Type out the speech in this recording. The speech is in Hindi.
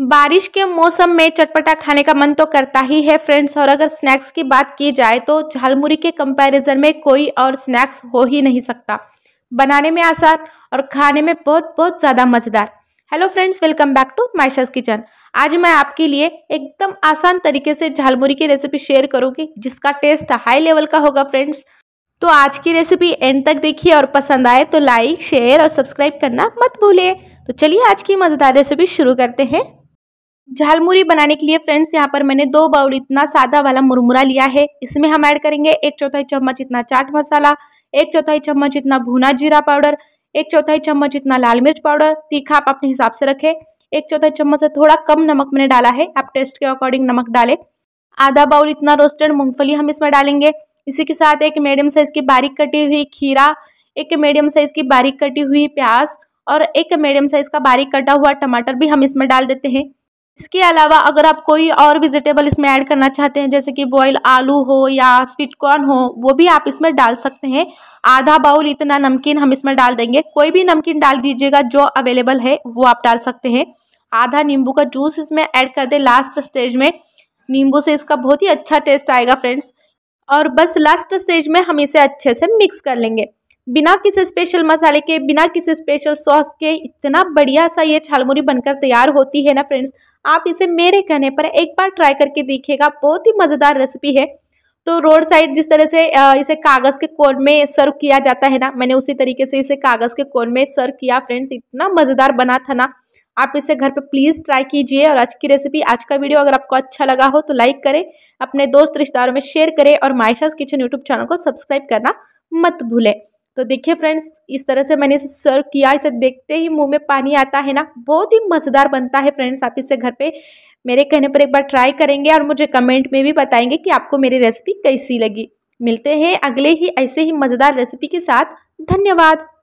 बारिश के मौसम में चटपटा खाने का मन तो करता ही है फ्रेंड्स और अगर स्नैक्स की बात की जाए तो झालमुरी के कंपैरिजन में कोई और स्नैक्स हो ही नहीं सकता बनाने में आसान और खाने में बहुत बहुत ज़्यादा मज़ेदार hello friends welcome back to Maisha's kitchen आज मैं आपके लिए एकदम आसान तरीके से झालमुरी की रेसिपी शेयर करूँगी जिसका टेस्ट हाई लेवल का होगा फ्रेंड्स तो आज की रेसिपी एंड तक देखिए और पसंद आए तो लाइक शेयर और सब्सक्राइब करना मत भूलिए तो चलिए आज की मज़ेदार रेसिपी शुरू करते हैं झालमुरी बनाने के लिए फ्रेंड्स यहाँ पर मैंने दो बाउल इतना सादा वाला मुरमुरा लिया है इसमें हम ऐड करेंगे एक चौथाई चम्मच इतना चाट मसाला एक चौथाई चम्मच इतना भुना जीरा पाउडर एक चौथाई चम्मच इतना लाल मिर्च पाउडर तीखा आप अपने हिसाब से रखें एक चौथाई चम्मच से थोड़ा कम नमक मैंने डाला है आप टेस्ट के अकॉर्डिंग नमक डालें आधा बाउल इतना रोस्टेड मूंगफली हम इसमें डालेंगे इसी के साथ एक मीडियम साइज़ की बारीक कटी हुई खीरा एक मीडियम साइज़ की बारीक कटी हुई प्याज और एक मीडियम साइज़ का बारीक कटा हुआ टमाटर भी हम इसमें डाल देते हैं इसके अलावा अगर आप कोई और वेजिटेबल इसमें ऐड करना चाहते हैं जैसे कि बॉयल आलू हो या स्वीट कॉर्न हो वो भी आप इसमें डाल सकते हैं आधा बाउल इतना नमकीन हम इसमें डाल देंगे कोई भी नमकीन डाल दीजिएगा जो अवेलेबल है वो आप डाल सकते हैं आधा नींबू का जूस इसमें ऐड कर दें लास्ट स्टेज में नींबू से इसका बहुत ही अच्छा टेस्ट आएगा फ्रेंड्स और बस लास्ट स्टेज में हम इसे अच्छे से मिक्स कर लेंगे बिना किसी स्पेशल मसाले के बिना किसी स्पेशल सॉस के इतना बढ़िया सा ये छालमुरी बनकर तैयार होती है ना फ्रेंड्स आप इसे मेरे कहने पर एक बार ट्राई करके देखिएगा बहुत ही मज़ेदार रेसिपी है तो रोड साइड जिस तरह से इसे कागज़ के कोन में सर्व किया जाता है ना मैंने उसी तरीके से इसे कागज़ के कोन में सर्व किया फ्रेंड्स इतना मज़ेदार बना था ना आप इसे घर पे प्लीज़ ट्राई कीजिए और आज की रेसिपी आज का वीडियो अगर आपको अच्छा लगा हो तो लाइक करें अपने दोस्त रिश्तेदारों में शेयर करें और मायशाज किचन यूट्यूब चैनल को सब्सक्राइब करना मत भूलें तो देखिए फ्रेंड्स इस तरह से मैंने इसे सर्व किया इसे देखते ही मुंह में पानी आता है ना बहुत ही मज़ेदार बनता है फ्रेंड्स आप इसे घर पे मेरे कहने पर एक बार ट्राई करेंगे और मुझे कमेंट में भी बताएंगे कि आपको मेरी रेसिपी कैसी लगी मिलते हैं अगले ही ऐसे ही मज़ेदार रेसिपी के साथ धन्यवाद